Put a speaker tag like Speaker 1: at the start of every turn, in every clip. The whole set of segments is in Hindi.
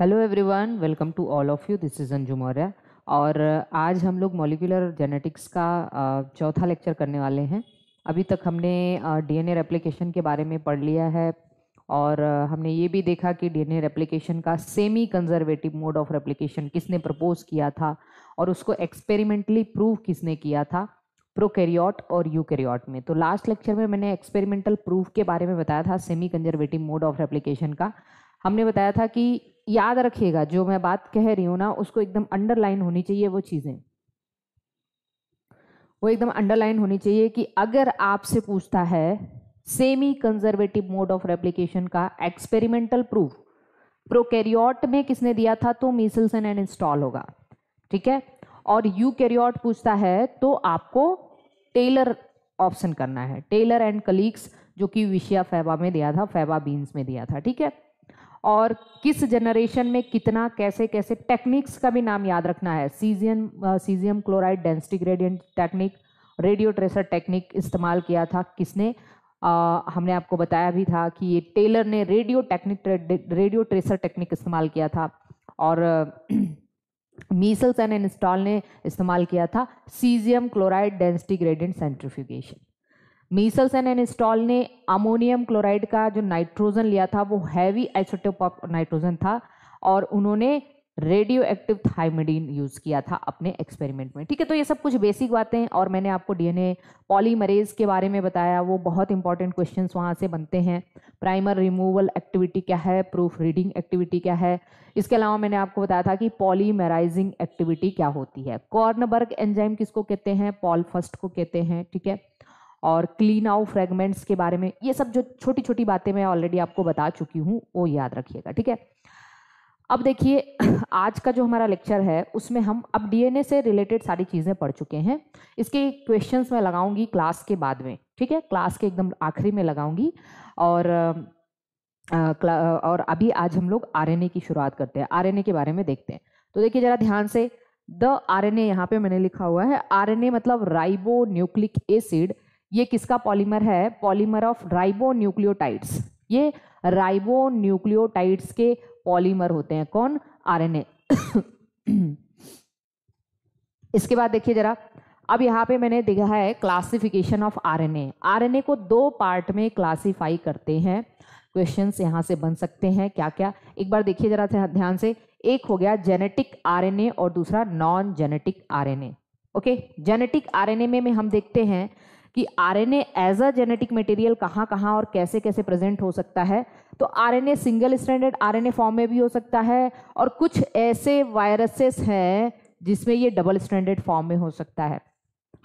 Speaker 1: hello everyone welcome to all of you this is Anju Maurya और uh, आज हम लोग मॉलिकुलर जेनेटिक्स का uh, चौथा लेक्चर करने वाले हैं अभी तक हमने डीएनए uh, रेप्लिकेशन के बारे में पढ़ लिया है और हमने ये भी देखा कि डीएनए रेप्लिकेशन का semi conservative mode of replication किसने प्रपोज किया था और उसको एक्सपेरिमेंटली प्रूव किसने किया था प्रोकेरियोट और यूकेरियोट में तो लास्ट लेक्चर में मैंने एक्सपेरिमेंटल प्रूफ के बारे में बताया था semi conservative mode of replication का हमने बताया था कि याद रखिएगा जो मैं बात कह रही हूं ना उसको एकदम अंडरलाइन होनी चाहिए वो चीज़ें वो एकदम अंडरलाइन होनी चाहिए कि अगर आपसे पूछता है semi conservative mode of replication का एक्सपेरिमेंटल प्रूफ प्रोकैरियोट में किसने दिया था तो मीसल्स एंड इंस्टॉल होगा ठीक है और यू कैरियोट पूछता है तो आपको टेलर ऑप्शन करना है टेलर एंड कलीग्स जो कि विशिया फैबा में दिया था फैबा बीन्स में दिया था ठीक है और किस जनरेशन में कितना कैसे कैसे टेक्निक्स का भी नाम याद रखना है caesium caesium chloride density gradient technique radio tracer technique इस्तेमाल किया था किसने आ, हमने आपको बताया भी था कि ये टेलर ने radio technique radio tracer technique इस्तेमाल किया था और मीसल्स एंड इंस्टॉल ने इस्तेमाल किया था caesium chloride density gradient centrifugation Meselson and Stahl ने अमोनियम क्लोराइड का जो नाइट्रोजन लिया था वो हैवी आइसोटोप ऑफ नाइट्रोजन था और उन्होंने रेडियो एक्टिव थाइमेडीन यूज़ किया था अपने एक्सपेरिमेंट में ठीक है तो ये सब कुछ बेसिक बातें हैं और मैंने आपको डीएनए पॉलीमरेज के बारे में बताया वो बहुत इंपॉर्टेंट क्वेश्चंस वहाँ से बनते हैं प्राइमर रिमूवल एक्टिविटी क्या है प्रूफ रीडिंग एक्टिविटी क्या है इसके अलावा मैंने आपको बताया था कि पॉलीमेराइजिंग एक्टिविटी क्या होती है कॉर्नबर्ग एंजाइम किसको कहते हैं पॉल फर्स्ट को कहते हैं ठीक है और क्लीन आउ फ्रेगमेंट्स के बारे में ये सब जो छोटी छोटी बातें मैं ऑलरेडी आपको बता चुकी हूँ वो याद रखिएगा ठीक है अब देखिए आज का जो हमारा लेक्चर है उसमें हम अब डीएनए से रिलेटेड सारी चीज़ें पढ़ चुके हैं इसके क्वेश्चंस मैं लगाऊंगी क्लास के बाद में ठीक है क्लास के एकदम आखिरी में लगाऊंगी और आ, और अभी आज हम लोग आरएनए की शुरुआत करते हैं आरएनए के बारे में देखते हैं तो देखिए ज़रा ध्यान से द आर एन ए यहाँ पे मैंने लिखा हुआ है आर एन ए मतलब राइबो न्यूक्लिक एसिड ये किसका पॉलीमर है पॉलीमर ऑफ राइबो न्यूक्लियोटाइड्स ये राइबो न्यूक्लियोटाइड्स के पॉलीमर होते हैं कौन आरएनए इसके बाद देखिए जरा अब यहाँ पे मैंने देखा है क्लासिफिकेशन ऑफ आरएनए आरएनए को दो पार्ट में क्लासिफाई करते हैं क्वेश्चन यहाँ से बन सकते हैं क्या क्या एक बार देखिए जरा ध्यान से एक हो गया जेनेटिक आरएनए और दूसरा non genetic RNA okay genetic RNA में, में हम देखते हैं कि RNA as a genetic material कहाँ कहाँ और कैसे कैसे प्रेजेंट हो सकता है तो RNA single stranded RNA form में भी हो सकता है और कुछ ऐसे वायरसेस हैं जिसमें ये डबल स्टैंडर्ड फॉर्म में हो सकता है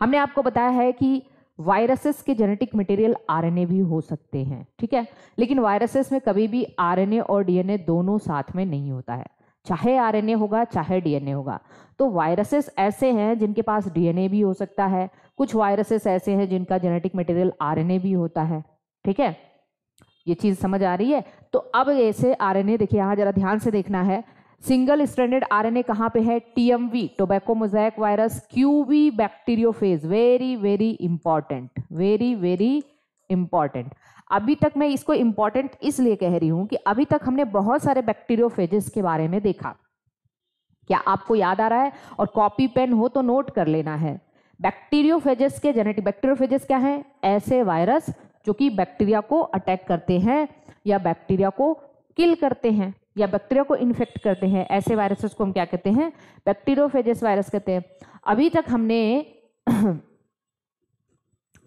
Speaker 1: हमने आपको बताया है कि वायरसेस के जेनेटिक मटेरियल आरएनए भी हो सकते हैं ठीक है लेकिन वायरसेस में कभी भी आरएनए और डीएनए दोनों साथ में नहीं होता है चाहे आरएनए होगा चाहे डीएनए होगा तो वायरसेस ऐसे हैं जिनके पास डीएनए भी हो सकता है कुछ वायरसेस ऐसे हैं जिनका जेनेटिक मटेरियल आरएनए भी होता है ठीक है ये चीज़ समझ आ रही है तो अब ऐसे आरएनए देखिए यहाँ जरा ध्यान से देखना है सिंगल एन आरएनए कहाँ पे है TMV tobacco mosaic virus QB bacteriophage very very important very very important अभी तक मैं इसको इम्पॉर्टेंट इसलिए कह रही हूँ कि अभी तक हमने बहुत सारे बैक्टीरियोफेजेस के बारे में देखा क्या आपको याद आ रहा है और कॉपी पेन हो तो नोट कर लेना है बैक्टीरियोफेजेस के जेनेटिक बैक्टीरियोफेजेस क्या हैं ऐसे वायरस जो कि बैक्टीरिया को अटैक करते हैं या बैक्टीरिया को किल करते हैं या बैक्टीरिया को इन्फेक्ट करते हैं ऐसे वायरसेस को हम क्या कहते हैं बैक्टीरियोफेजेस वायरस कहते हैं अभी तक हमने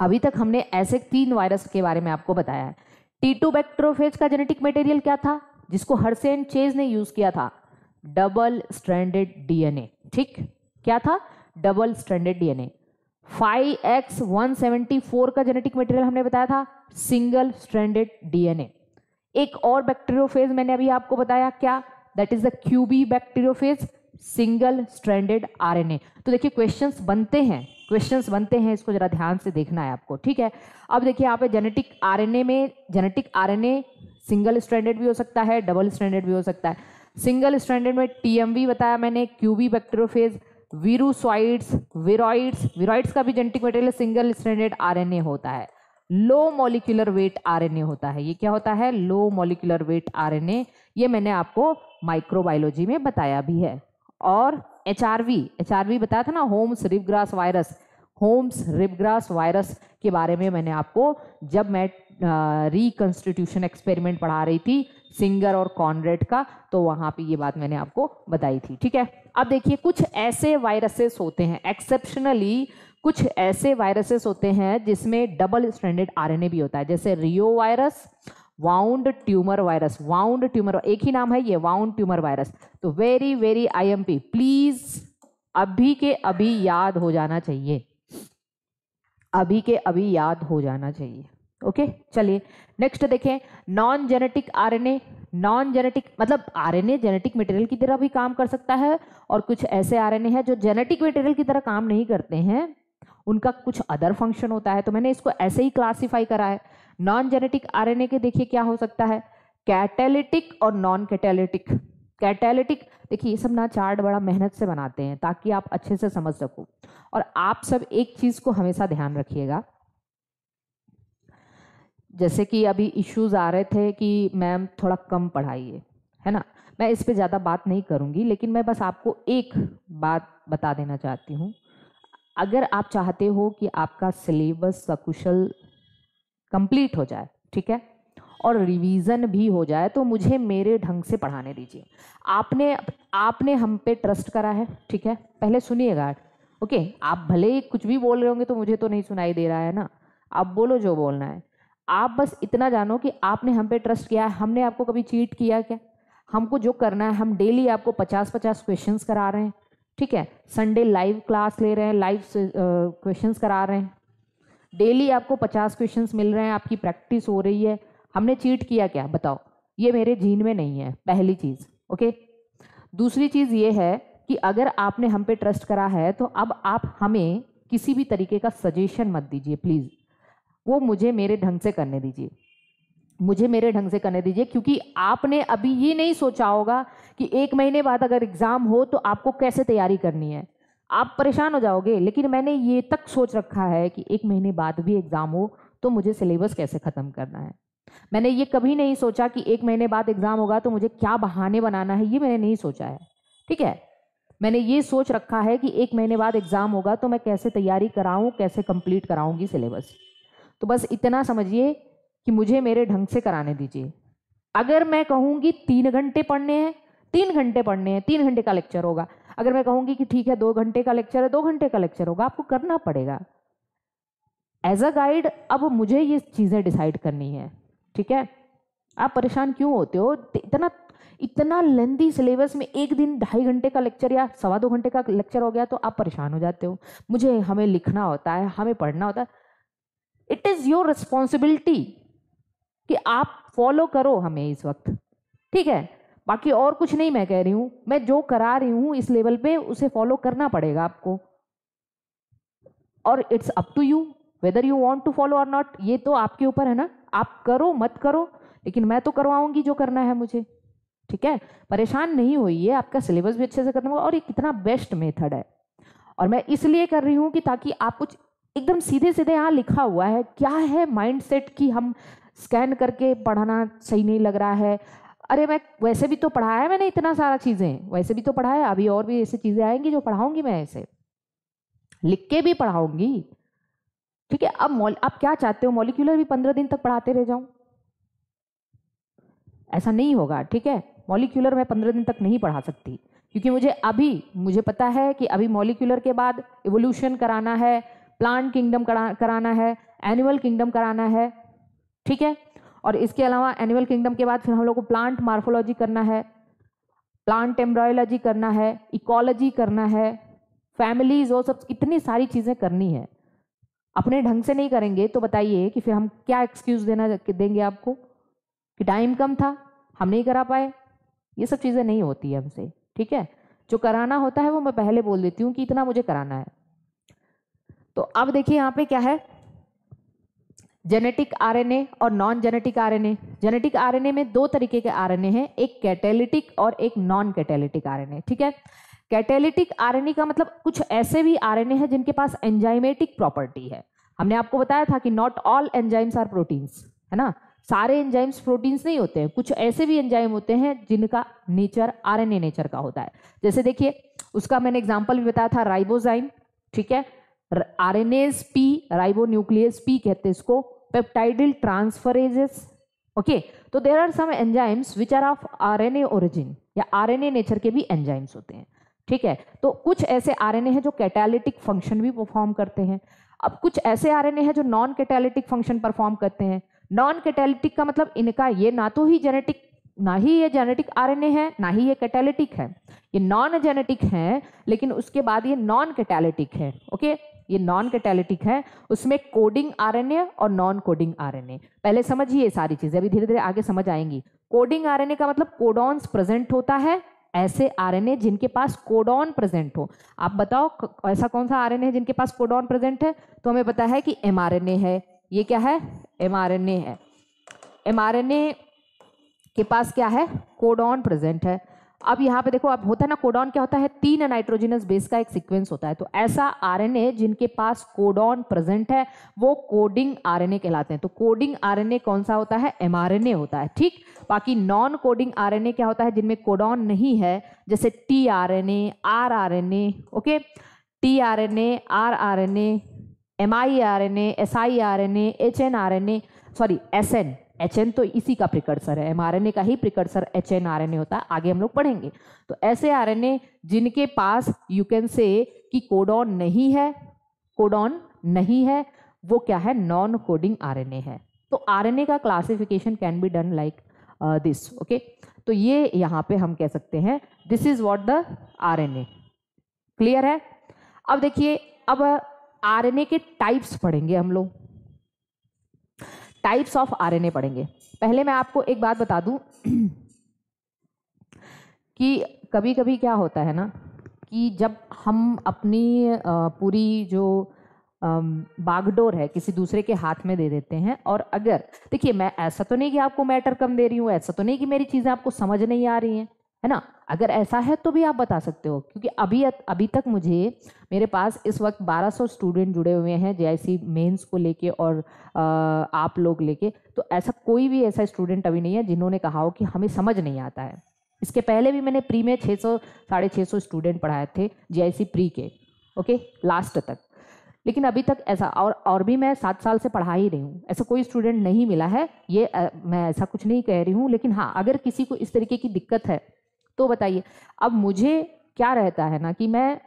Speaker 1: अभी तक हमने ऐसे तीन वायरस के बारे में आपको बताया है टी टू बैक्ट्रोफेज का जेनेटिक मटेरियल क्या था जिसको हर्सेन चेज ने यूज किया था डबल स्ट्रैंडेड डीएनए ठीक क्या था डबल स्ट्रैंडेड डीएनए 5x174 का जेनेटिक मटेरियल हमने बताया था सिंगल स्ट्रैंडेड डीएनए एक और बैक्टीरियोफेज मैंने अभी आपको बताया क्या that is the QB bacteriophage single stranded RNA तो देखिए क्वेश्चंस बनते हैं क्वेश्चंस बनते हैं इसको जरा ध्यान से देखना है आपको ठीक है अब देखिए यहाँ पे जेनेटिक आरएनए में जेनेटिक आरएनए सिंगल स्ट्रैंडेड भी हो सकता है डबल स्ट्रैंडेड भी हो सकता है सिंगल स्ट्रैंडेड में टीएमवी बताया मैंने QB bacteriophage virusoids viroids viroids का भी जेनेटिक मटेरियल सिंगल स्ट्रैंडेड ए होता है लो मोलिकुलर वेट ए होता है ये क्या होता है लो मोलिकुलर वेट ए ये मैंने आपको माइक्रोबायोलॉजी में बताया भी है और H R V H R V बताया था ना Holmes ribgrass virus Holmes ribgrass virus के बारे में मैंने आपको जब मैं रिकन्स्टिट्यूशन एक्सपेरिमेंट पढ़ा रही थी सिंगर और कॉनरेड का तो वहाँ पे ये बात मैंने आपको बताई थी ठीक है अब देखिए कुछ ऐसे वायरसेस होते हैं एक्सेप्शनली कुछ ऐसे वायरसेस होते हैं जिसमें डबल स्टैंडर्ड आरएनए भी होता है जैसे reovirus wound tumour virus wound tumour एक ही नाम है ये वाउंड ट्यूमर वायरस तो वेरी वेरी आईएमपी प्लीज अभी के अभी याद हो जाना चाहिए अभी के अभी याद हो जाना चाहिए ओके चलिए नेक्स्ट देखें non genetic RNA non genetic मतलब आरएनए जेनेटिक मटेरियल की तरह भी काम कर सकता है और कुछ ऐसे आरएनए हैं जो जेनेटिक मटेरियल की तरह काम नहीं करते हैं उनका कुछ अदर फंक्शन होता है तो मैंने इसको ऐसे ही क्लासिफाई करा है नॉन जेनेटिक आरएनए के देखिए क्या हो सकता है कैटेलिटिक और नॉन कैटेलिटिक कैटेलिटिक देखिए ये सब ना चार्ट बड़ा मेहनत से बनाते हैं ताकि आप अच्छे से समझ सको और आप सब एक चीज को हमेशा ध्यान रखिएगा जैसे कि अभी इश्यूज आ रहे थे कि मैम थोड़ा कम पढ़ाइए है ना मैं इस पे ज़्यादा बात नहीं करूंगी लेकिन मैं बस आपको एक बात बता देना चाहती हूँ अगर आप चाहते हो कि आपका सिलेबस सकुशल कंप्लीट हो जाए ठीक है और रिवीजन भी हो जाए तो मुझे मेरे ढंग से पढ़ाने दीजिए आपने आपने हम पे ट्रस्ट करा है ठीक है पहले सुनिएगा ओके आप भले ही कुछ भी बोल रहे होंगे तो मुझे तो नहीं सुनाई दे रहा है ना आप बोलो जो बोलना है आप बस इतना जानो कि आपने हम पे ट्रस्ट किया है हमने आपको कभी चीट किया क्या हमको जो करना है हम डेली आपको पचास पचास क्वेश्चन करा रहे हैं ठीक है संडे लाइव क्लास ले रहे हैं लाइव क्वेश्चन करा रहे हैं डेली आपको पचास क्वेश्चन मिल रहे हैं आपकी प्रैक्टिस हो रही है हमने चीट किया क्या बताओ ये मेरे जीन में नहीं है पहली चीज़ ओके दूसरी चीज़ ये है कि अगर आपने हम पे ट्रस्ट करा है तो अब आप हमें किसी भी तरीके का सजेशन मत दीजिए प्लीज़ वो मुझे मेरे ढंग से करने दीजिए मुझे मेरे ढंग से करने दीजिए क्योंकि आपने अभी ये नहीं सोचा होगा कि एक महीने बाद अगर एग्ज़ाम हो तो आपको कैसे तैयारी करनी है आप परेशान हो जाओगे लेकिन मैंने ये तक सोच रखा है कि एक महीने बाद भी एग्ज़ाम हो तो मुझे सिलेबस कैसे ख़त्म करना है मैंने ये कभी नहीं सोचा कि एक महीने बाद एग्ज़ाम होगा तो मुझे क्या बहाने बनाना है ये मैंने नहीं सोचा है ठीक है मैंने ये सोच रखा है कि एक महीने बाद एग्ज़ाम होगा तो मैं कैसे तैयारी कराऊँ कैसे कंप्लीट कराऊँगी सिलेबस तो बस इतना समझिए कि मुझे मेरे ढंग से कराने दीजिए अगर मैं कहूँगी तीन घंटे पढ़ने हैं तीन घंटे पढ़ने हैं तीन घंटे का लेक्चर होगा अगर मैं कहूँगी कि ठीक है दो घंटे का लेक्चर है दो घंटे का लेक्चर होगा आपको करना पड़ेगा एज अ गाइड अब मुझे ये चीज़ें डिसाइड करनी है ठीक है आप परेशान क्यों होते हो इतना इतना लेंदी सिलेबस में एक दिन ढाई घंटे का लेक्चर या सवा दो घंटे का लेक्चर हो गया तो आप परेशान हो जाते हो मुझे हमें लिखना होता है हमें पढ़ना होता है इट इज़ योर रिस्पॉन्सिबिलिटी कि आप फॉलो करो हमें इस वक्त ठीक है बाकी और कुछ नहीं मैं कह रही हूँ मैं जो करा रही हूँ इस लेवल पे उसे फॉलो करना पड़ेगा आपको और it's up to you whether you want to follow और नॉट ये तो आपके ऊपर है ना आप करो मत करो लेकिन मैं तो करवाऊंगी जो करना है मुझे ठीक है परेशान नहीं होइए आपका सिलेबस भी अच्छे से करना होगा और ये कितना बेस्ट मेथड है और मैं इसलिए कर रही हूँ कि ताकि आप कुछ एकदम सीधे सीधे यहाँ लिखा हुआ है क्या है सेट की हम स्कैन करके पढ़ाना सही नहीं लग रहा है अरे मैं वैसे भी तो पढ़ाया मैंने इतना सारा चीज़ें वैसे भी तो पढ़ाया अभी और भी ऐसी चीज़ें आएंगी जो पढ़ाऊंगी मैं ऐसे लिख के भी पढ़ाऊंगी ठीक है अब आप क्या चाहते हो मॉलिक्यूलर भी पंद्रह दिन तक पढ़ाते रह जाऊं ऐसा नहीं होगा ठीक है मॉलिक्यूलर मैं पंद्रह दिन तक नहीं पढ़ा सकती क्योंकि मुझे अभी मुझे पता है कि अभी मॉलिक्यूलर के बाद इवोल्यूशन कराना है प्लांट किंगडम करा कराना है एनिमल किंगडम कराना है ठीक है और इसके अलावा एनिमल किंगडम के बाद फिर हम लोग को प्लांट मार्फोलॉजी करना है प्लांट एम्ब्रॉयलॉजी करना है इकोलॉजी करना है फैमिलीज वो सब इतनी सारी चीज़ें करनी है अपने ढंग से नहीं करेंगे तो बताइए कि फिर हम क्या एक्सक्यूज़ देना देंगे आपको कि टाइम कम था हम नहीं करा पाए ये सब चीज़ें नहीं होती है हमसे ठीक है जो कराना होता है वो मैं पहले बोल देती हूँ कि इतना मुझे कराना है तो अब देखिए यहाँ पे क्या है जेनेटिक आरएनए और non genetic RNA genetic RNA में दो तरीके के आरएनए हैं एक कैटेलिटिक और एक नॉन कैटेलिटिक आरएनए ठीक है कैटेलिटिक आरएनए का मतलब कुछ ऐसे भी आरएनए हैं जिनके पास एंजाइमेटिक प्रॉपर्टी है हमने आपको बताया था कि not all enzymes are proteins है ना सारे एंजाइम्स प्रोटीन्स नहीं होते हैं कुछ ऐसे भी एंजाइम होते हैं जिनका नेचर आरएनए नेचर का होता है जैसे देखिए उसका मैंने एग्जाम्पल भी बताया था राइबोजाइम ठीक है R N S P ribonuclease P कहते हैं इसको पेप्टाइडल ट्रांसफरेजेस ओके तो there are some enzymes which are of a origin या ए नेचर के भी एंजाइम्स होते हैं ठीक है तो कुछ ऐसे ए हैं जो कैटालिटिक फंक्शन भी परफॉर्म करते हैं अब कुछ ऐसे आर एन ए हैं जो नॉन कैटालिटिक फंक्शन परफॉर्म करते हैं नॉन कैटालिटिक का मतलब इनका ये ना तो ही जेनेटिक ना ही ये जेनेटिक आर एन ए है ना ही ये कैटालिटिक है ये नॉन जेनेटिक है लेकिन उसके बाद ये नॉन कैटालिटिक है ओके ये नॉन कैटेलिटिक है उसमें कोडिंग आरएनए और नॉन कोडिंग आरएनए पहले समझिए सारी चीज़ें अभी धीरे धीरे आगे समझ आएंगी कोडिंग आरएनए का मतलब कोडॉन्स प्रेजेंट होता है ऐसे आरएनए जिनके पास कोडॉन प्रेजेंट हो आप बताओ ऐसा कौन सा आरएनए है जिनके पास कोडॉन प्रेजेंट है तो हमें पता है कि एमआरएनए है ये क्या है एमआरएनए है एमआरएनए के पास क्या है कोडॉन प्रेजेंट है अब यहाँ पे देखो अब होता है ना कोडॉन क्या होता है तीन नाइट्रोजिनस बेस का एक सीक्वेंस होता है तो ऐसा आरएनए जिनके पास कोडॉन प्रेजेंट है वो कोडिंग आरएनए कहलाते हैं तो कोडिंग आरएनए कौन सा होता है एमआरएनए होता है ठीक बाकी नॉन कोडिंग आरएनए क्या होता है जिनमें कोडॉन नहीं है जैसे T R N A R R N okay T R N A R R N A M I R N A S I R N A H N R N A sorry S N H N तो इसी का प्रिकर्सर है एमआरएनए का ही precursor H N R N A होता है आगे हम लोग पढ़ेंगे तो ऐसे आर एन ए जिनके पास यू कैन से कि कोडॉन नहीं है कोडॉन नहीं है वो क्या है non coding R N A है तो आर एन ए का classification can be done like this okay तो ये यहाँ पे हम कह सकते हैं this is what the R N A clear है अब देखिए अब आर एन ए के टाइप्स पढ़ेंगे हम लोग टाइप्स ऑफ आरएनए पढ़ेंगे पहले मैं आपको एक बात बता दूं कि कभी कभी क्या होता है ना कि जब हम अपनी पूरी जो बागडोर है किसी दूसरे के हाथ में दे देते हैं और अगर देखिए मैं ऐसा तो नहीं कि आपको मैटर कम दे रही हूँ ऐसा तो नहीं कि मेरी चीज़ें आपको समझ नहीं आ रही हैं है ना अगर ऐसा है तो भी आप बता सकते हो क्योंकि अभी अभी तक मुझे मेरे पास इस वक्त 1200 स्टूडेंट जुड़े हुए हैं जे आई मेंस को लेके और आप लोग लेके तो ऐसा कोई भी ऐसा स्टूडेंट अभी नहीं है जिन्होंने कहा हो कि हमें समझ नहीं आता है इसके पहले भी मैंने प्री में 600 सौ साढ़े छः स्टूडेंट पढ़ाए थे जे प्री के ओके लास्ट तक लेकिन अभी तक ऐसा और और भी मैं सात साल से पढ़ा ही रही हूँ ऐसा कोई स्टूडेंट नहीं मिला है ये मैं ऐसा कुछ नहीं कह रही हूँ लेकिन हाँ अगर किसी को इस तरीके की दिक्कत है तो बताइए अब मुझे क्या रहता है ना कि मैं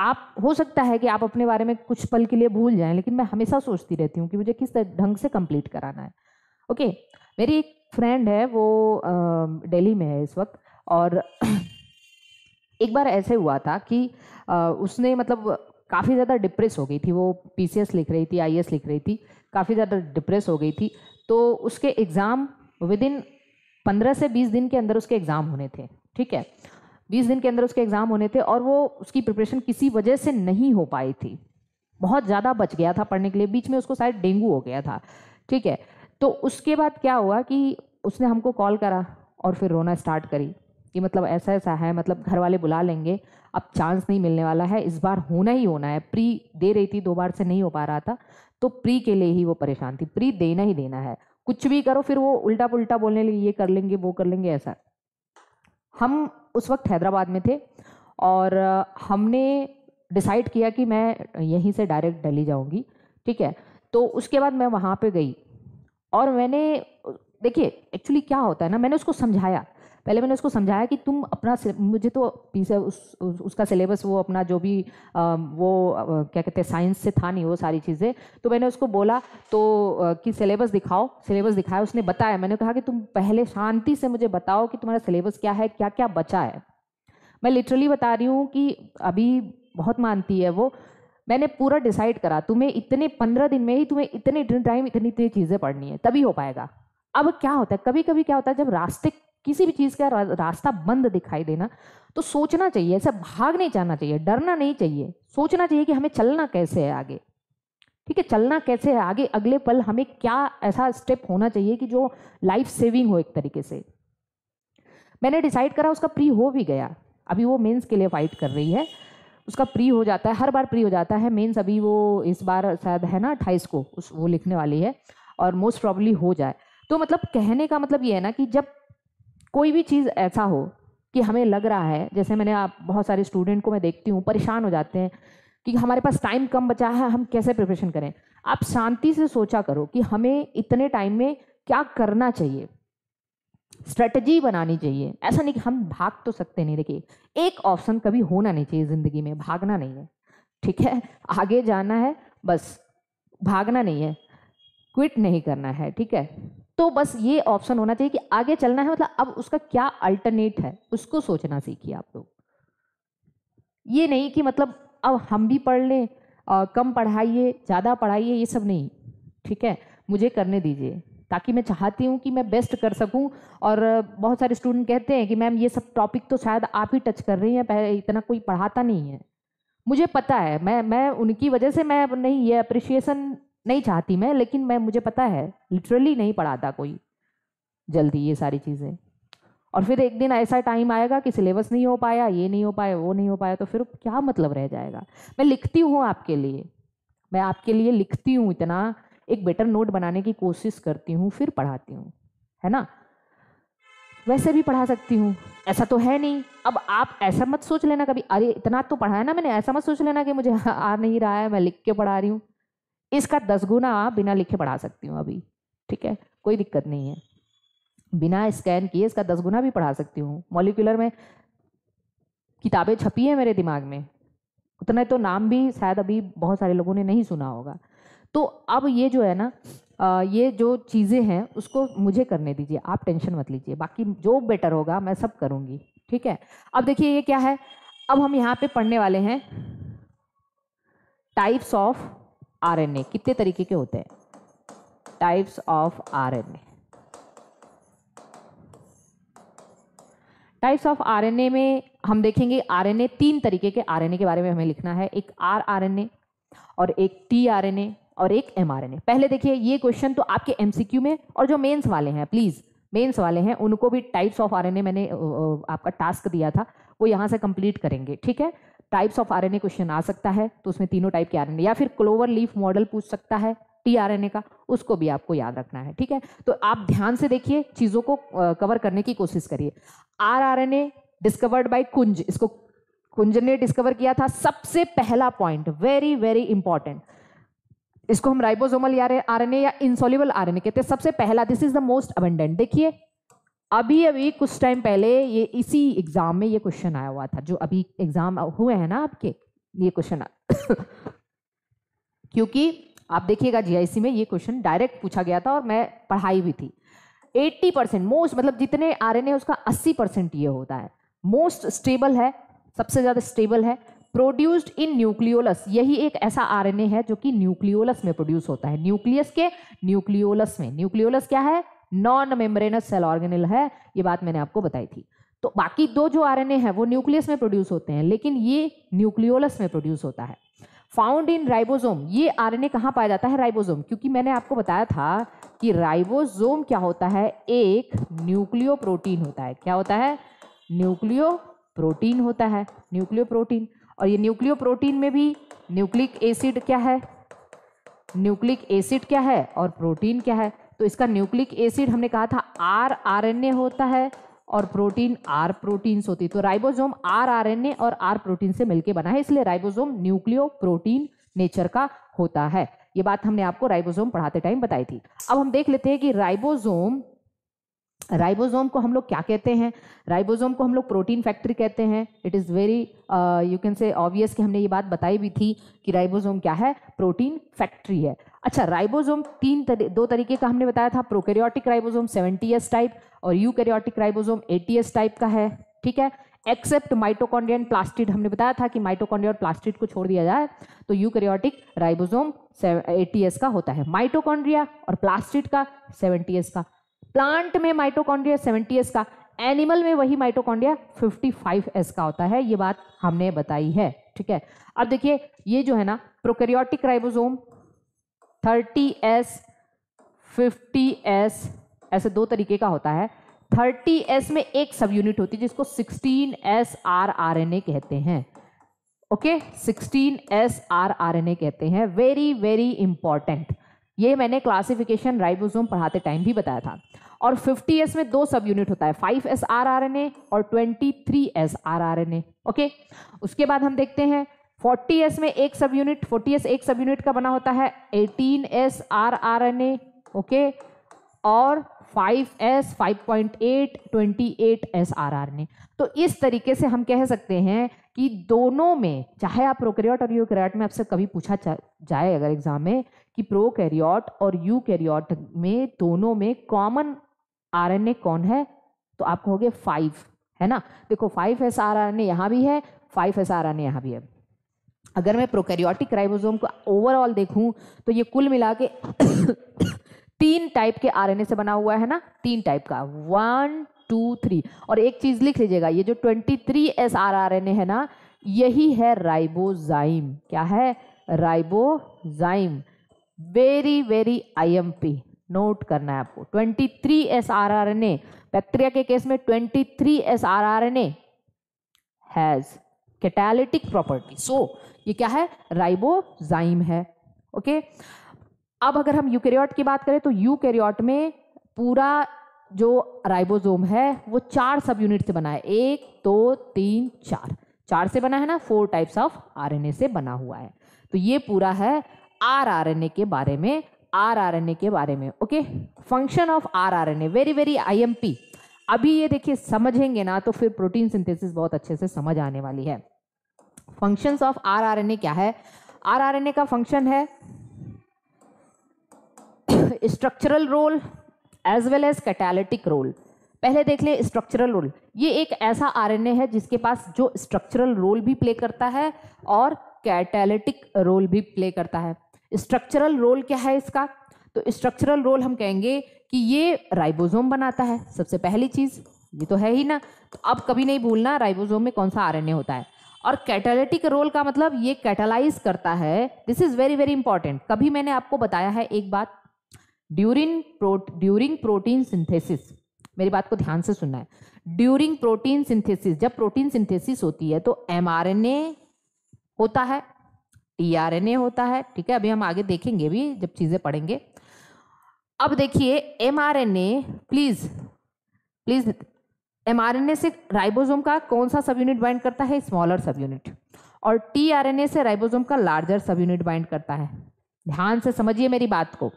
Speaker 1: आप हो सकता है कि आप अपने बारे में कुछ पल के लिए भूल जाएं लेकिन मैं हमेशा सोचती रहती हूँ कि मुझे किस ढंग से कंप्लीट कराना है ओके मेरी एक फ्रेंड है वो दिल्ली में है इस वक्त और एक बार ऐसे हुआ था कि उसने मतलब काफ़ी ज़्यादा डिप्रेस हो गई थी वो पी लिख रही थी आई लिख रही थी काफ़ी ज़्यादा डिप्रेस हो गई थी तो उसके एग्ज़ाम विद इन पंद्रह से बीस दिन के अंदर उसके एग्ज़ाम होने थे ठीक है बीस दिन के अंदर उसके एग्ज़ाम होने थे और वो उसकी प्रिपरेशन किसी वजह से नहीं हो पाई थी बहुत ज़्यादा बच गया था पढ़ने के लिए बीच में उसको शायद डेंगू हो गया था ठीक है तो उसके बाद क्या हुआ कि उसने हमको कॉल करा और फिर रोना स्टार्ट करी कि मतलब ऐसा ऐसा है मतलब घर वाले बुला लेंगे अब चांस नहीं मिलने वाला है इस बार होना ही होना है प्री दे रही थी दो बार से नहीं हो पा रहा था तो प्री के लिए ही वो परेशान थी प्री देना ही देना है कुछ भी करो फिर वो उल्टा पुल्टा बोलने लगी ये कर लेंगे वो कर लेंगे ऐसा हम उस वक्त हैदराबाद में थे और हमने डिसाइड किया कि मैं यहीं से डायरेक्ट दिल्ली जाऊंगी ठीक है तो उसके बाद मैं वहाँ पे गई और मैंने देखिए एक्चुअली क्या होता है ना मैंने उसको समझाया पहले मैंने उसको समझाया कि तुम अपना मुझे तो पीछे उस, उस, उसका सिलेबस वो अपना जो भी आ, वो आ, क्या कहते हैं साइंस से था नहीं वो सारी चीज़ें तो मैंने उसको बोला तो आ, कि सिलेबस दिखाओ सिलेबस दिखाया उसने बताया मैंने कहा कि तुम पहले शांति से मुझे बताओ कि तुम्हारा सिलेबस क्या है क्या क्या बचा है मैं लिटरली बता रही हूँ कि अभी बहुत मानती है वो मैंने पूरा डिसाइड करा तुम्हें इतने पंद्रह दिन में ही तुम्हें इतने इतने टाइम इतनी इतनी चीज़ें पढ़नी है तभी हो पाएगा अब क्या होता है कभी कभी क्या होता है जब रास्ते किसी भी चीज़ का रास्ता बंद दिखाई देना तो सोचना चाहिए ऐसा भाग नहीं जाना चाहिए डरना नहीं चाहिए सोचना चाहिए कि हमें चलना कैसे है आगे ठीक है चलना कैसे है आगे अगले पल हमें क्या ऐसा स्टेप होना चाहिए कि जो लाइफ सेविंग हो एक तरीके से मैंने डिसाइड करा उसका प्री हो भी गया अभी वो मेंस के लिए फाइट कर रही है उसका प्री हो जाता है हर बार प्री हो जाता है मेंस अभी वो इस बार शायद है ना अट्ठाईस को उस वो लिखने वाली है और मोस्ट प्रॉब्ली हो जाए तो मतलब कहने का मतलब ये है ना कि जब कोई भी चीज़ ऐसा हो कि हमें लग रहा है जैसे मैंने आप बहुत सारे स्टूडेंट को मैं देखती हूँ परेशान हो जाते हैं कि हमारे पास टाइम कम बचा है हम कैसे प्रिपरेशन करें आप शांति से सोचा करो कि हमें इतने टाइम में क्या करना चाहिए स्ट्रेटजी बनानी चाहिए ऐसा नहीं कि हम भाग तो सकते नहीं देखिए एक ऑप्शन कभी होना नहीं चाहिए ज़िंदगी में भागना नहीं है ठीक है आगे जाना है बस भागना नहीं है क्विट नहीं करना है ठीक है तो बस ये ऑप्शन होना चाहिए कि आगे चलना है मतलब अब उसका क्या अल्टरनेट है उसको सोचना सीखिए आप लोग ये नहीं कि मतलब अब हम भी पढ़ लें और कम पढ़ाइए ज़्यादा पढ़ाइए ये सब नहीं ठीक है मुझे करने दीजिए ताकि मैं चाहती हूँ कि मैं बेस्ट कर सकूँ और बहुत सारे स्टूडेंट कहते हैं कि मैम ये सब टॉपिक तो शायद आप ही टच कर रही हैं पहले इतना कोई पढ़ाता नहीं है मुझे पता है मैं मैं उनकी वजह से मैं नहीं ये अप्रिशिएसन नहीं चाहती मैं लेकिन मैं मुझे पता है लिटरली नहीं पढ़ाता कोई जल्दी ये सारी चीज़ें और फिर एक दिन ऐसा टाइम आएगा कि सिलेबस नहीं हो पाया ये नहीं हो पाया वो नहीं हो पाया तो फिर क्या मतलब रह जाएगा मैं लिखती हूँ आपके लिए मैं आपके लिए लिखती हूँ इतना एक बेटर नोट बनाने की कोशिश करती हूँ फिर पढ़ाती हूँ है ना वैसे भी पढ़ा सकती हूँ ऐसा तो है नहीं अब आप ऐसा मत सोच लेना कभी अरे इतना तो पढ़ाया ना मैंने ऐसा मत सोच लेना कि मुझे आ नहीं रहा है मैं लिख के पढ़ा रही हूँ इसका दस गुना बिना लिखे पढ़ा सकती हूँ अभी ठीक है कोई दिक्कत नहीं है बिना स्कैन किए इसका दस गुना भी पढ़ा सकती हूँ मॉलिकुलर में किताबें छपी हैं मेरे दिमाग में उतना तो नाम भी शायद अभी बहुत सारे लोगों ने नहीं सुना होगा तो अब ये जो है ना ये जो चीज़ें हैं उसको मुझे करने दीजिए आप टेंशन मत लीजिए बाकी जो बेटर होगा मैं सब करूँगी ठीक है अब देखिए ये क्या है अब हम यहाँ पे पढ़ने वाले हैं टाइप्स ऑफ आरएनए कितने तरीके के होते हैं types of RNA types of RNA में हम देखेंगे आरएनए तीन तरीके के आरएनए के बारे में हमें लिखना है एक आर आरएनए और एक टी आरएनए और एक एमआरएनए पहले देखिए ये क्वेश्चन तो आपके एमसीक्यू में और जो मेंस वाले हैं प्लीज़ मेंस वाले हैं उनको भी टाइप्स ऑफ आरएनए मैंने आपका टास्क दिया था वो यहाँ से कंप्लीट करेंगे ठीक है टाइप्स ऑफ आरएनए क्वेश्चन आ सकता है तो उसमें तीनों टाइप के आरएनए या फिर क्लोवर लीफ मॉडल पूछ सकता है टीआरएनए का उसको भी आपको याद रखना है ठीक है तो आप ध्यान से देखिए चीज़ों को कवर करने की कोशिश करिए आरआरएनए डिस्कवर्ड बाय कुंज इसको कुंज ने डिस्कवर किया था सबसे पहला पॉइंट वेरी वेरी इंपॉर्टेंट इसको हम राइबोसोमल आरएनए या इनसॉल्युबल आरएनए कहते हैं सबसे पहला this is the most abundant देखिए अभी अभी कुछ टाइम पहले ये इसी एग्ज़ाम में ये क्वेश्चन आया हुआ था जो अभी एग्ज़ाम हुए हैं ना आपके ये क्वेश्चन क्योंकि आप देखिएगा जीआईसी में ये क्वेश्चन डायरेक्ट पूछा गया था और मैं पढ़ाई भी थी 80 परसेंट मोस्ट मतलब जितने आर एन ए उसका 80 परसेंट ये होता है मोस्ट स्टेबल है सबसे ज़्यादा स्टेबल है प्रोड्यूस्ड इन न्यूक्लियोलस यही एक ऐसा आरएनए है जो कि न्यूक्लियोलस में प्रोड्यूस होता है न्यूक्लियस के न्यूक्लियोलस में न्यूक्लियोलस क्या है नॉन मेम्ब्रेनस सेल ऑर्गेनल है ये बात मैंने आपको बताई थी तो बाकी दो जो आर एन ए है वो न्यूक्लियस में प्रोड्यूस होते हैं लेकिन ये न्यूक्लियोलस में प्रोड्यूस होता है फाउंड इन राइबोसोम ये आर एन ए कहाँ पाया जाता है राइबोसोम क्योंकि मैंने आपको बताया था कि राइबोसोम क्या होता है एक न्यूक्लियो प्रोटीन होता है क्या होता है न्यूक्लियो प्रोटीन होता है न्यूक्लियो प्रोटीन और ये न्यूक्लियो प्रोटीन में भी न्यूक्लिक एसिड क्या है न्यूक्लिक एसिड क्या है और प्रोटीन क्या है तो इसका न्यूक्लिक एसिड हमने कहा था आर आरएनए होता है और प्रोटीन आर प्रोटीन्स होती है तो राइबोसोम आर आरएनए और आर प्रोटीन से मिलकर बना है इसलिए राइबोसोम न्यूक्लियो प्रोटीन नेचर का होता है ये बात हमने आपको राइबोसोम पढ़ाते टाइम बताई थी अब हम देख लेते हैं कि राइबोसोम राइबोसोम को हम लोग क्या कहते हैं राइबोसोम को हम लोग प्रोटीन फैक्ट्री कहते हैं it is very you can say obvious कि हमने ये बात बताई भी थी कि राइबोसोम क्या है प्रोटीन फैक्ट्री है अच्छा राइबोसोम तीन तरी, दो तरीके का हमने बताया था प्रोकैरियोटिक राइबोसोम 70s टाइप और यूकैरियोटिक राइबोसोम 80s टाइप का है ठीक है एक्सेप्ट माइटोकॉन्ड्रियन प्लास्टिड हमने बताया था कि माइटोकॉन्ड्रिया और प्लास्टिड को छोड़ दिया जाए तो यूकैरियोटिक राइबोसोम 80s का होता है माइटोकॉन्ड्रिया और प्लास्टिड का 70s का प्लांट में माइटोकॉन्ड्रिया 70s का एनिमल में वही माइटोकॉन्ड्रिया 55s का होता है ये बात हमने बताई है ठीक है अब देखिए ये जो है ना prokaryotic ribosome thirty S fifty S ऐसे दो तरीके का होता है थर्टी एस में एक सब यूनिट होती है जिसको sixteen S R R N A कहते हैं okay sixteen S R R N A कहते हैं वेरी वेरी इंपॉर्टेंट ये मैंने क्लासिफिकेशन राइबोसोम पढ़ाते टाइम भी बताया था और 50s में दो सब यूनिट होता है 5s ए और 23s आरआरएनए ओके उसके बाद हम देखते हैं फोर्टी एस में एक सब यूनिट फोर्टी एस एक सब यूनिट का बना होता है eighteen S R R N A okay और five S five point eight twenty eight S R R A तो इस तरीके से हम कह सकते हैं कि दोनों में चाहे आप प्रोकैरियोट और यूकैरियोट में आपसे कभी पूछा जाए अगर एग्जाम में कि प्रोकैरियोट और यूकैरियोट में दोनों में कॉमन आरएनए कौन है तो आप कहोगे फाइव है ना देखो five S R R A यहाँ भी है five S R R A यहाँ भी है अगर मैं प्रोकैरियोटिक राइबोसोम को ओवरऑल देखूं तो ये कुल मिला के तीन टाइप के आरएनए से बना हुआ है ना तीन टाइप का वन टू थ्री और एक चीज लिख लीजिएगा ये जो twenty three S R R N A है ना यही है राइबोजाइम क्या है ribozyme very very IMP note करना है आपको 23 एसआरआरएनए बैक्टीरिया के केस में 23 N has catalytic property so ये क्या है राइबोजाइम है ओके अब अगर हम यूकेरियोट की बात करें तो यूकेरियोट में पूरा जो राइबोसोम है वो चार सब यूनिट से बना है एक दो तो, तीन चार चार से बना है ना फोर टाइप्स ऑफ आरएनए से बना हुआ है तो ये पूरा है आरआरएनए के बारे में आरआरएनए के बारे में okay function of rRNA very very IMP अभी ये देखिए समझेंगे ना तो फिर प्रोटीन सिंथेसिस बहुत अच्छे से समझ आने वाली है फंक्शंस ऑफ आरआरएनए क्या है आरआरएनए का फंक्शन है structural role as well as catalytic role पहले देख ले स्ट्रक्चरल रोल ये एक ऐसा आरएनए है जिसके पास जो स्ट्रक्चरल रोल भी प्ले करता है और कैटालिटिक रोल भी प्ले करता है स्ट्रक्चरल रोल क्या है इसका तो स्ट्रक्चरल रोल हम कहेंगे कि ये राइबोसोम बनाता है सबसे पहली चीज़ ये तो है ही ना तो अब कभी नहीं भूलना राइबोसोम में कौन सा आरएनए होता है और कैटालिटिक रोल का मतलब ये कैटालाइज करता है this is very very important कभी मैंने आपको बताया है एक बात ड्यूरिंग ड्यूरिंग प्रोटीन सिंथेसिस मेरी बात को ध्यान से सुनना है ड्यूरिंग प्रोटीन सिंथेसिस जब प्रोटीन सिंथेसिस होती है तो एम होता है टीआरएनए होता है ठीक है अभी हम आगे देखेंगे भी जब चीजें पढ़ेंगे अब देखिए एमआरएनए प्लीज प्लीज एमआरएनए से राइबोसोम का कौन सा सब यूनिट बाइंड करता है स्मॉलर सब यूनिट और टीआरएनए से राइबोसोम का लार्जर सब यूनिट बाइंड करता है ध्यान से समझिए मेरी बात को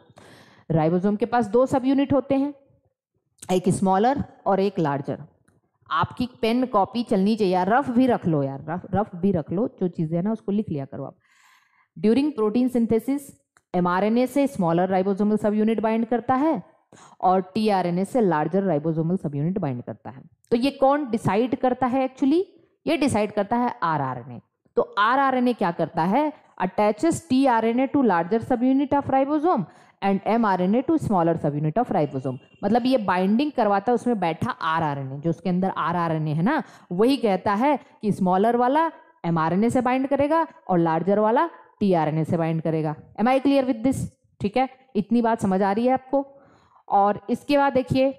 Speaker 1: राइबोसोम के पास दो सब यूनिट होते हैं एक स्मॉलर और एक लार्जर आपकी पेन कॉपी चलनी चाहिए यार रफ भी रख लो यार रफ रफ भी रख लो जो चीज़ें ना उसको लिख लिया करो आप ड्यूरिंग प्रोटीन सिंथेसिस एमआरएनए से smaller ribosomal subunit bind करता है और टीआरएनए से larger ribosomal subunit bind करता है तो ये कौन डिसाइड करता है एक्चुअली ये डिसाइड करता है आरआरएनए तो आरआरएनए क्या करता है attaches tRNA to larger subunit of ribosome and M R N A to smaller subunit of ribosome मतलब ये बाइंडिंग करवाता है उसमें बैठा आर आर एन ए जो उसके अंदर आर आर एन ए है ना वही कहता है कि स्मॉलर वाला एम आर एन ए से बाइंड करेगा और लार्जर वाला टी आर एन ए से बाइंड करेगा am I clear with this ठीक है इतनी बात समझ आ रही है आपको और इसके बाद देखिए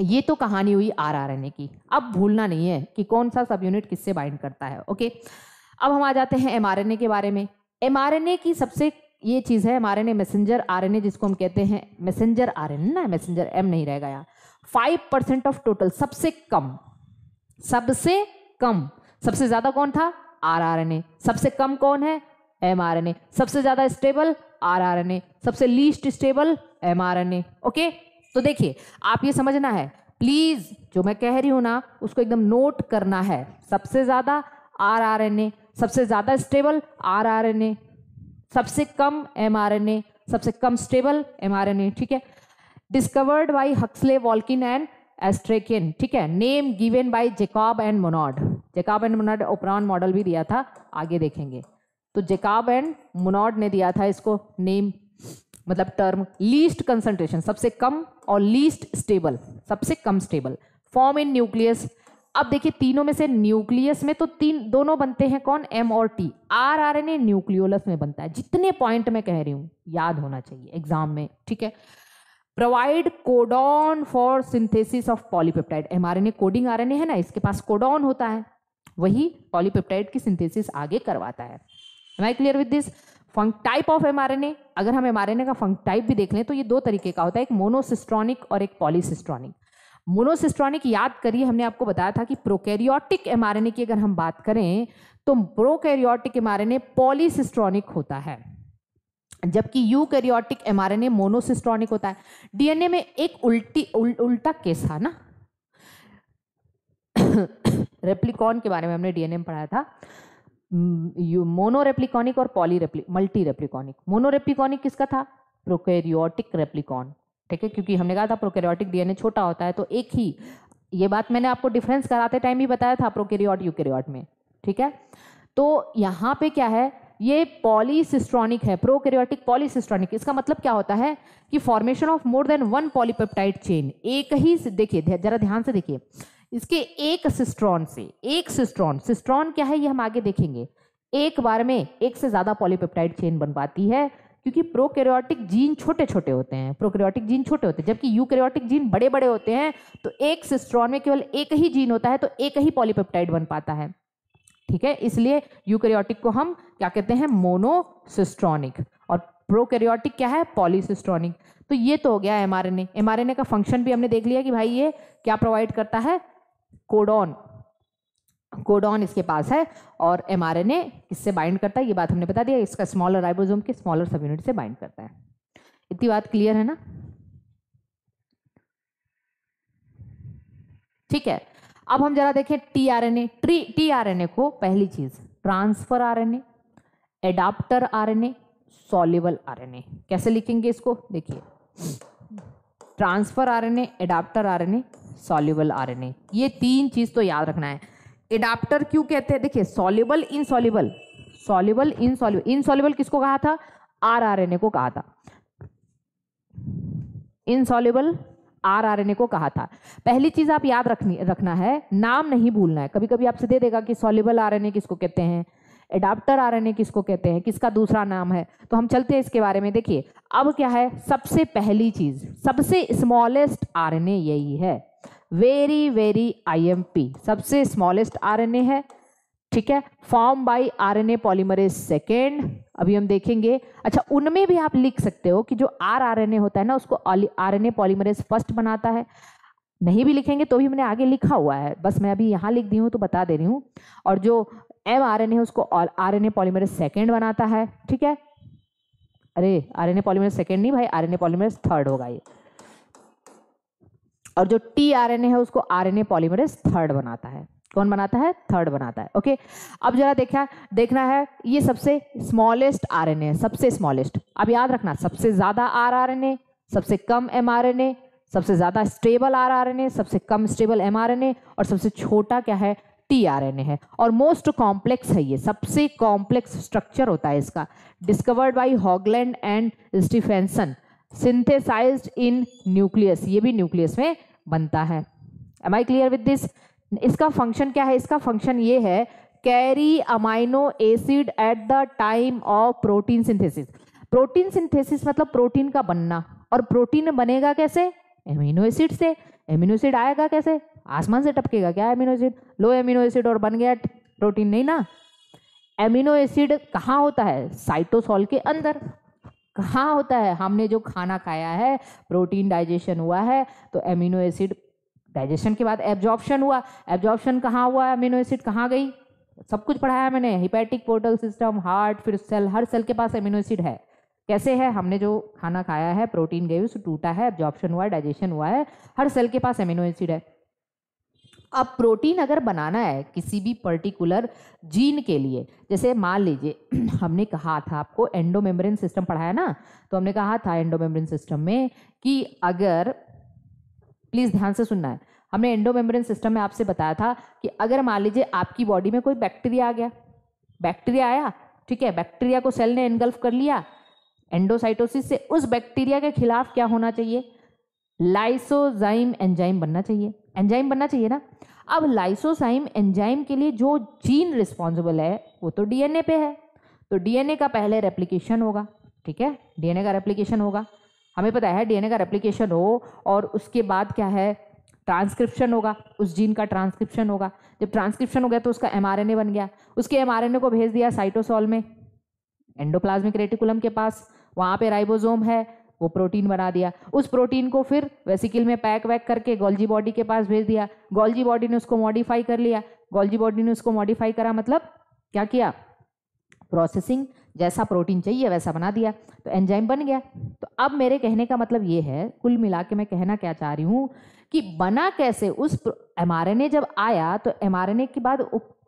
Speaker 1: ये तो कहानी हुई आर आर एन ए की अब भूलना नहीं है कि कौन सा सब यूनिट किससे बाइंड करता है ओके अब हम आ जाते हैं एम आर एन ए के बारे में एम आर एन ए की सबसे ये चीज़ है M R N A messenger R N A जिसको हम कहते हैं मैसेंजर आर एन ए ना मैसेंजर एम नहीं रहेगा यार फाइव परसेंट ऑफ टोटल सबसे कम सबसे कम सबसे ज़्यादा कौन था आर आर एन ए सबसे कम कौन है एम आर एन ए सबसे ज़्यादा स्टेबल आरआरएनए सबसे लीस्ट स्टेबल एमआरएनए ओके तो देखिए आप ये समझना है प्लीज जो मैं कह रही हूं ना उसको एकदम नोट करना है सबसे ज्यादा आरआरएनए सबसे ज्यादा स्टेबल आरआरएनए सबसे कम एमआरएनए सबसे कम स्टेबल एमआरएनए ठीक है discovered by Huxley Volkin and Astrachan ठीक है name given by Jacob and Monod Jacob and Monod operon model भी दिया था आगे देखेंगे तो जेकाब एंड मुनॉड ने दिया था इसको नेम मतलब टर्म लीस्ट कंसंट्रेशन सबसे कम और लीस्ट स्टेबल सबसे कम स्टेबल फॉर्म इन न्यूक्लियस अब देखिए तीनों में से न्यूक्लियस में तो तीन दोनों बनते हैं कौन एम और T R R N A nucleolus में बनता है जितने पॉइंट में कह रही हूं याद होना चाहिए एग्जाम में ठीक है provide codon for synthesis of polypeptide M R N A coding R N A है ना इसके पास कोडॉन होता है वही पॉलीपेप्टाइड की सिंथेसिस आगे करवाता है am I clear with this फंक टाइप ऑफ एमआरएनए अगर हम एमआरएनए का फंक टाइप भी देख लें तो ये दो तरीके का होता है एक मोनोसिस्ट्रॉनिक और एक पॉलीसिस्ट्रॉनिक मोनोसिस्ट्रॉनिक याद करिए हमने आपको बताया था कि प्रोकैरियोटिक एमआरएनए की अगर हम बात करें तो प्रोकैरियोटिक एमआरएनए पॉलीसिस्ट्रॉनिक होता है जबकि यू यूकैरियोटिक एमआरएनए मोनोसिस्ट्रॉनिक होता है डीएनए में एक उल्टी उल, उल्टा केस था ना रेप्लिकॉन के बारे में हमने डीएनए में पढ़ाया था हम्म, मोनोरेप्लिकॉनिक और पॉली रेप्ली मल्टी रेप्लिकॉनिक मोनोरेप्लिकॉनिक किसका था प्रोकैरियोटिक रेप्लिकॉन ठीक है क्योंकि हमने कहा था प्रोकैरियोटिक डीएनए छोटा होता है तो एक ही ये बात मैंने आपको डिफरेंस कराते टाइम भी बताया था प्रोकैरियोट यूकैरियोट में ठीक है तो यहाँ पे क्या है ये पॉलीसिस्ट्रॉनिक है प्रोकैरियोटिक पॉलीसिस्ट्रॉनिक इसका मतलब क्या होता है कि formation of more than one polypeptide chain एक ही देखिए जरा ध्यान से देखिए इसके एक सिस्ट्रॉन से एक सिस्ट्रॉन सिस्ट्रॉन क्या है ये हम आगे देखेंगे एक बार में एक से ज़्यादा पॉलीपेप्टाइड चेन बन पाती है क्योंकि प्रोकैरियोटिक जीन छोटे छोटे होते हैं प्रोकैरियोटिक जीन छोटे होते हैं जबकि यूकैरियोटिक जीन बड़े बड़े होते हैं तो एक सिस्ट्रॉन में केवल एक ही जीन होता है तो एक ही पॉलीपेप्टाइड बन पाता है ठीक है इसलिए यूकैरियोटिक को हम क्या कहते हैं मोनोसिस्ट्रॉनिक और प्रोकैरियोटिक क्या है पॉलीसिस्ट्रॉनिक तो ये तो हो गया एमआरएनए एमआरएनए का फंक्शन भी हमने देख लिया कि भाई ये क्या प्रोवाइड करता है कोडॉन कोडॉन इसके पास है और एम आर एन ए इससे बाइंड करता है ये बात हमने बता दिया इसका स्मॉलर राइबोसोम के स्मॉलर सब यूनिट से बाइंड करता है इतनी बात क्लियर है ना ठीक है अब हम जरा देखें टी आर एन ए ट्री टी आर एन ए को पहली चीज transfer R N A adaptor R N A soluble R N A कैसे लिखेंगे इसको देखिए transfer R N A adaptor R N A soluble ए ये तीन चीज़ तो याद रखना है एडाप्टर क्यों कहते हैं देखिए soluble in soluble in insoluble किसको कहा था आर ए को कहा था इन एन ए को कहा था पहली चीज आप याद रखनी रखना है नाम नहीं भूलना है कभी कभी आपसे दे देगा कि सॉल्यूबल ए किसको कहते हैं एडाप्टर ए किसको कहते हैं किसका दूसरा नाम है तो हम चलते हैं इसके बारे में देखिए अब क्या है सबसे पहली चीज सबसे स्मॉलेस्ट आर यही है वेरी वेरी आईएमपी सबसे स्मॉलेस्ट आरएनए है ठीक है form by RNA polymerase second अभी हम देखेंगे अच्छा उनमें भी आप लिख सकते हो कि जो आर आरएनए होता है ना उसको आरएनए पॉलीमरेज फर्स्ट बनाता है नहीं भी लिखेंगे तो भी मैंने आगे लिखा हुआ है बस मैं अभी यहाँ लिख दी हूँ तो बता दे रही हूँ और जो एम आर एन ए उसको R N A polymerase second बनाता है ठीक है अरे R N A polymerase second नहीं भाई R N A polymerase third होगा ये और जो टी आर एन ए है उसको R N A polymerase third बनाता है कौन बनाता है थर्ड बनाता है ओके अब जरा देखा देखना है ये सबसे स्मॉलेस्ट आर एन ए सबसे स्मॉलेस्ट अब याद रखना सबसे ज़्यादा आर आर एन ए सबसे कम एम आर एन ए सबसे ज़्यादा stable R R N A सबसे कम stable M R N A और सबसे छोटा क्या है टीआरएनए है और मोस्ट कॉम्प्लेक्स है ये सबसे कॉम्प्लेक्स स्ट्रक्चर होता है इसका discovered by Hoagland and Stephenson synthesised in nucleus ये भी न्यूक्लियस में बनता है am I clear with this इसका फंक्शन क्या है इसका फंक्शन ये है carry amino acid at the time of protein synthesis protein synthesis मतलब प्रोटीन का बनना और प्रोटीन बनेगा कैसे एमिनो एसिड से एमिनो एसिड आएगा कैसे आसमान से टपकेगा क्या एमिनो एसिड लो एमिनो एसिड और बन गया प्रोटीन नहीं ना एमिनो एसिड कहाँ होता है साइटोसॉल के अंदर कहाँ होता है हमने जो खाना खाया है प्रोटीन डाइजेशन हुआ है तो एमिनो एसिड डाइजेशन के बाद एब्जॉर्प्शन हुआ एब्जॉर्प्शन कहाँ हुआ एमिनो एसिड कहाँ गई सब कुछ पढ़ाया मैंने हिपैटिक पोर्टल सिस्टम हार्ट फिर सेल हर सेल के पास एमिनो एसिड है कैसे है हमने जो खाना खाया है प्रोटीन गई उस टूटा है एब्जॉर्प्शन हुआ है डाइजेशन हुआ है हर सेल के पास एमिनो एसिड है अब प्रोटीन अगर बनाना है किसी भी पर्टिकुलर जीन के लिए जैसे मान लीजिए हमने कहा था आपको एंडोमेम्ब्रेन सिस्टम पढ़ाया ना तो हमने कहा था एंडोमेम्ब्रेन सिस्टम में कि अगर प्लीज़ ध्यान से सुनना है हमने एंडोमेम्ब्रेन सिस्टम में आपसे बताया था कि अगर मान लीजिए आपकी बॉडी में कोई बैक्टीरिया आ गया बैक्टीरिया आया ठीक है बैक्टीरिया को सेल ने एनगल्फ कर लिया एंडोसाइटोसिस से उस बैक्टीरिया के खिलाफ क्या होना चाहिए लाइसोजाइम एंजाइम बनना चाहिए एंजाइम बनना चाहिए ना अब लाइसोसाइम एंजाइम के लिए जो जीन रिस्पॉन्सिबल है वो तो डीएनए पे है तो डीएनए का पहले रेप्लीकेशन होगा ठीक है डीएनए का रेप्लीकेशन होगा हमें पता है डीएनए का रेप्लीकेशन हो और उसके बाद क्या है ट्रांसक्रिप्शन होगा उस जीन का ट्रांसक्रिप्शन होगा जब ट्रांसक्रिप्शन हो गया तो उसका एमआरएनए बन गया उसके एमआरएनए को भेज दिया साइटोसॉल में एंडोप्लाज्मिक रेटिकुलम के पास वहाँ पे राइबोसोम है वो प्रोटीन बना दिया उस प्रोटीन को फिर वेसिकल में पैक वैक करके गोल्जी बॉडी के पास भेज दिया गोल्जी बॉडी ने उसको मॉडिफाई कर लिया गोल्जी बॉडी ने उसको मॉडिफाई करा मतलब क्या किया प्रोसेसिंग जैसा प्रोटीन चाहिए वैसा बना दिया तो एंजाइम बन गया तो अब मेरे कहने का मतलब ये है कुल मिला के मैं कहना क्या चाह रही हूँ कि बना कैसे उस एम जब आया तो एम के बाद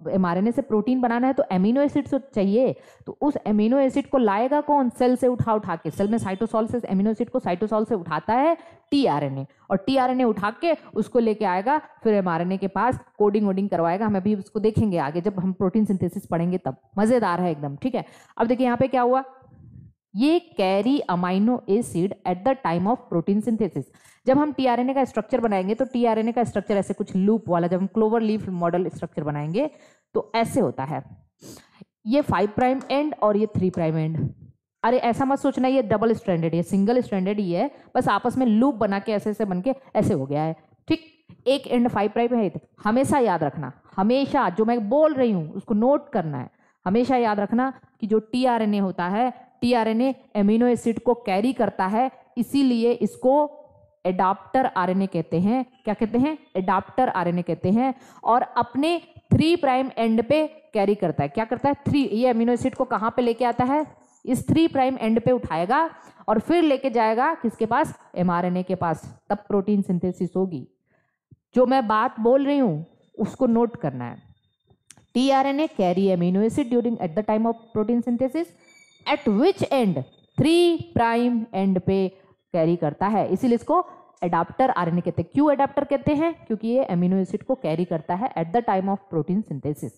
Speaker 1: एमआरएनए से प्रोटीन बनाना है तो एमिनो तो एसिड चाहिए तो उस एमिनो एसिड को लाएगा कौन सेल से उठा उठा के सेल में साइटोसॉल से एमिनो एसिड को साइटोसॉल से उठाता है टीआरएनए और टीआरएनए उठा के उसको लेके आएगा फिर एमआरएनए के पास कोडिंग वोडिंग करवाएगा हम अभी उसको देखेंगे आगे जब हम प्रोटीन सिंथेसिस पढ़ेंगे तब मज़ेदार है एकदम ठीक है अब देखिए यहाँ पे क्या हुआ ये carry amino acid at the time of protein synthesis जब हम टीआरएनए का स्ट्रक्चर बनाएंगे तो टीआरएनए का स्ट्रक्चर ऐसे कुछ लूप वाला जब हम क्लोवर लीफ मॉडल स्ट्रक्चर बनाएंगे तो ऐसे होता है ये फाइव प्राइम एंड और ये थ्री प्राइम एंड अरे ऐसा मत सोचना ये डबल स्टैंडर्ड है सिंगल स्टैंडर्ड ही है बस आपस में लूप बना के ऐसे ऐसे बन के ऐसे हो गया है ठीक एक एंड फाइव प्राइम है तो हमेशा याद रखना हमेशा जो मैं बोल रही हूँ उसको नोट करना है हमेशा याद रखना कि जो टी होता है टीआरएनए एमिनो एसिड को कैरी करता है इसीलिए इसको एडाप्टर आरएनए कहते हैं क्या कहते हैं एडाप्टर आरएनए कहते हैं और अपने थ्री प्राइम एंड पे कैरी करता है क्या करता है थ्री ये अमीनो एसिड को कहाँ पे लेके आता है इस थ्री प्राइम एंड पे उठाएगा और फिर लेके जाएगा किसके पास एमआरएनए के पास तब प्रोटीन सिंथेसिस होगी जो मैं बात बोल रही हूँ उसको नोट करना है a carry amino acid during at the time of protein synthesis at which end three prime end पे कैरी करता है इसीलिए इसको एडाप्टर आरएनए कहते हैं क्यों एडाप्टर कहते हैं क्योंकि ये एमिनो एसिड को कैरी करता है at the time of protein synthesis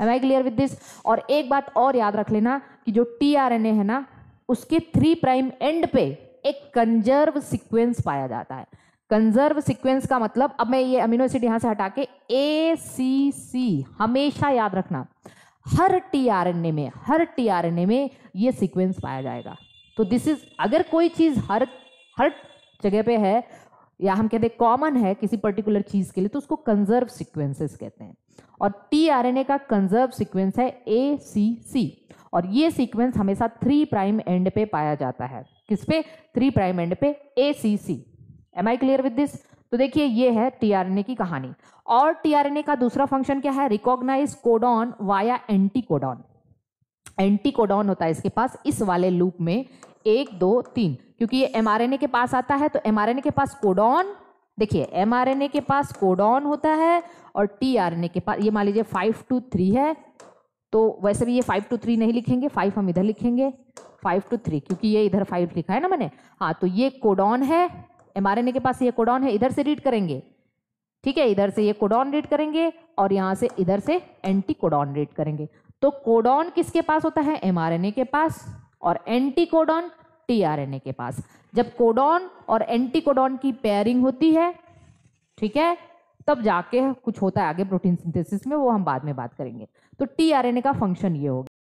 Speaker 1: am I clear with this और एक बात और याद रख लेना कि जो टी आर एन ए है ना उसके थ्री प्राइम एंड पे एक कंजर्व सिक्वेंस पाया जाता है कंजर्व सिक्वेंस का मतलब अब मैं ये अमीनो एसिड यहां से हटा के ए सी सी हमेशा याद रखना हर टीआरएनए में हर टीआरएनए में ये सीक्वेंस पाया जाएगा तो दिस इज अगर कोई चीज हर हर जगह पे है या हम कहते हैं कॉमन है किसी पर्टिकुलर चीज के लिए तो उसको कंजर्व सीक्वेंसेस कहते हैं और टी आर एन ए का कंजर्व सीक्वेंस है ए सी सी और ये सीक्वेंस हमेशा थ्री प्राइम एंड पे पाया जाता है किस पे थ्री प्राइम एंड पे A C C am I clear with this तो देखिए ये है टीआरएनए की कहानी और टीआरएनए का दूसरा फंक्शन क्या है recognise codon via anticodon anticodon होता है इसके पास इस वाले लूप में एक दो तीन क्योंकि ये एमआरएनए के पास आता है तो एमआरएनए के पास कोडॉन देखिए एमआरएनए के पास कोडॉन होता है और टीआरएनए के पास ये मान लीजिए फाइव टू थ्री है तो वैसे भी ये फाइव टू थ्री नहीं लिखेंगे फाइव हम इधर लिखेंगे फाइव टू थ्री क्योंकि ये इधर फाइव लिखा है ना मैंने हाँ तो ये कोडॉन है एमआरएनए के पास ये कोडॉन है इधर से रीड करेंगे ठीक है इधर से ये कोडॉन रीड करेंगे और यहाँ से इधर से एंटी कोडॉन रीड करेंगे तो कोडॉन किसके पास होता है एमआरएनए के पास और एंटी कोडॉन टीआरएनए के पास जब कोडॉन और एंटी कोडॉन की पेयरिंग होती है ठीक है तब जाके कुछ होता है आगे प्रोटीन सिंथेसिस में वो हम बाद में बात करेंगे तो टीआरएनए का फंक्शन ये होगा